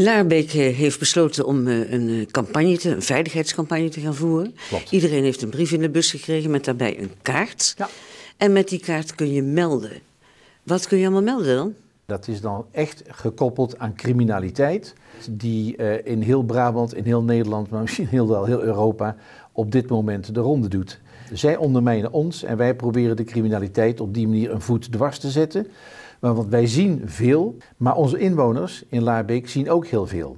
Laarbeek heeft besloten om eh, een, eh, campagne te, een veiligheidscampagne te gaan voeren. Iedereen heeft een brief in de bus gekregen met daarbij een kaart. Ja. En met die kaart kun je melden. Wat kun je allemaal melden dan? Dat is dan echt gekoppeld aan criminaliteit, die eh, in heel Brabant, in heel Nederland, maar misschien heel, wel heel Europa op dit moment de ronde doet. Zij ondermijnen ons en wij proberen de criminaliteit op die manier een voet dwars te zetten. Want wij zien veel, maar onze inwoners in Laarbeek zien ook heel veel.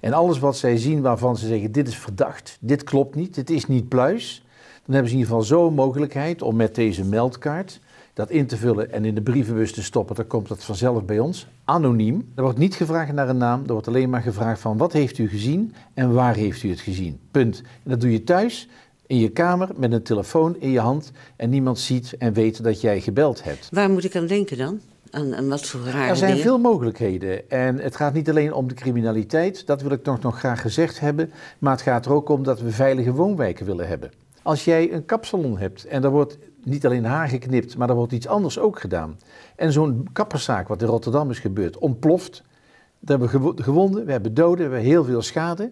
En alles wat zij zien waarvan ze zeggen: dit is verdacht, dit klopt niet, dit is niet pluis. Dan hebben ze in ieder geval zo'n mogelijkheid om met deze meldkaart dat in te vullen en in de brievenbus te stoppen, dan komt dat vanzelf bij ons, anoniem. Er wordt niet gevraagd naar een naam, er wordt alleen maar gevraagd van wat heeft u gezien en waar heeft u het gezien. Punt. En dat doe je thuis, in je kamer, met een telefoon in je hand en niemand ziet en weet dat jij gebeld hebt. Waar moet ik aan denken dan? Aan, wat voor rare Er zijn veel mogelijkheden. En het gaat niet alleen om de criminaliteit, dat wil ik toch nog graag gezegd hebben. Maar het gaat er ook om dat we veilige woonwijken willen hebben. Als jij een kapsalon hebt en daar wordt niet alleen haar geknipt, maar er wordt iets anders ook gedaan. En zo'n kapperszaak, wat in Rotterdam is gebeurd, ontploft. Daar hebben we gewonden, we hebben doden, we hebben heel veel schade.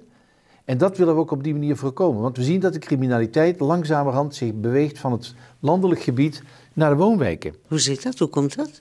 En dat willen we ook op die manier voorkomen. Want we zien dat de criminaliteit langzamerhand zich beweegt van het landelijk gebied naar de woonwijken. Hoe zit dat? Hoe komt dat?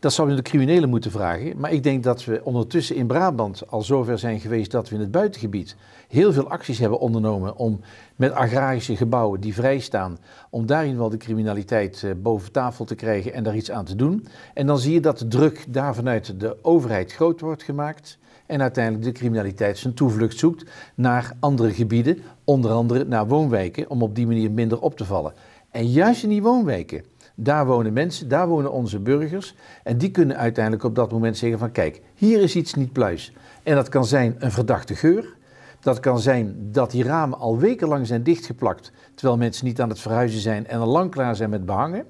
Dat zou je de criminelen moeten vragen. Maar ik denk dat we ondertussen in Brabant al zover zijn geweest dat we in het buitengebied heel veel acties hebben ondernomen om met agrarische gebouwen die vrijstaan, om daarin wel de criminaliteit eh, boven tafel te krijgen en daar iets aan te doen. En dan zie je dat de druk daar vanuit de overheid groot wordt gemaakt. En uiteindelijk de criminaliteit zijn toevlucht zoekt naar andere gebieden, onder andere naar woonwijken, om op die manier minder op te vallen. En juist in die woonwijken daar wonen mensen, daar wonen onze burgers. En die kunnen uiteindelijk op dat moment zeggen van kijk, hier is iets niet pluis. En dat kan zijn een verdachte geur. Dat kan zijn dat die ramen al wekenlang zijn dichtgeplakt, terwijl mensen niet aan het verhuizen zijn en al lang klaar zijn met behangen.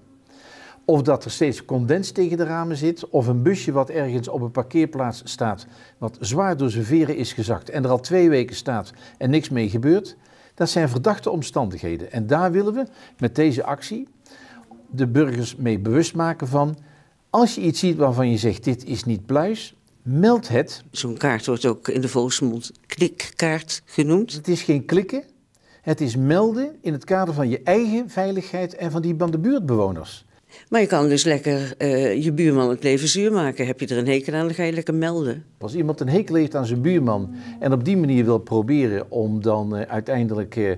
Of dat er steeds condens tegen de ramen zit, of een busje wat ergens op een parkeerplaats staat, wat zwaar door zijn veren is gezakt en er al twee weken staat en niks mee gebeurt. Dat zijn verdachte omstandigheden. En daar willen we met deze actie de burgers mee bewust maken van. Als je iets ziet waarvan je zegt: dit is niet pluis, meld het. Zo'n kaart wordt ook in de volksmond klikkaart genoemd. Het is geen klikken, het is melden in het kader van je eigen veiligheid en van die van de buurtbewoners. Maar je kan dus lekker eh, je buurman het leven zuur maken. Heb je er een hekel aan, dan ga je lekker melden. Als iemand een hekel heeft aan zijn buurman en op die manier wil proberen om dan eh, uiteindelijk eh,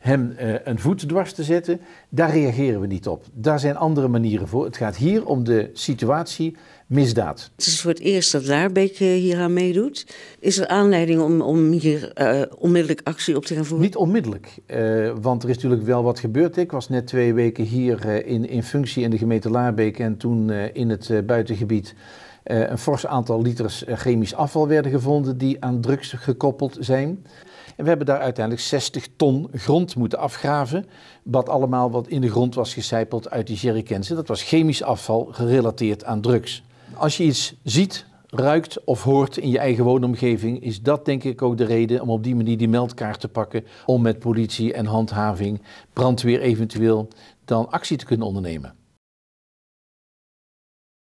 hem een voet dwars te zetten, daar reageren we niet op. Daar zijn andere manieren voor. Het gaat hier om de situatie misdaad. Het is voor het eerst dat Laarbeek hier aan meedoet. Is er aanleiding om, om hier eh, onmiddellijk actie op te gaan voeren? Niet onmiddellijk, eh, want er is natuurlijk wel wat gebeurd. Ik was net twee weken hier eh, in, in functie in de gemeente Laarbeek en toen in het buitengebied. een fors aantal liters chemisch afval werden gevonden die aan drugs gekoppeld zijn. En we hebben daar uiteindelijk 60 ton grond moeten afgraven. Wat allemaal wat in de grond was gecijpeld uit die jerrycans. Dat was chemisch afval gerelateerd aan drugs als je iets ziet, ruikt of hoort in je eigen woonomgeving, is dat denk ik ook de reden om op die manier die meldkaart te pakken. Om met politie en handhaving, brandweer eventueel, dan actie te kunnen ondernemen.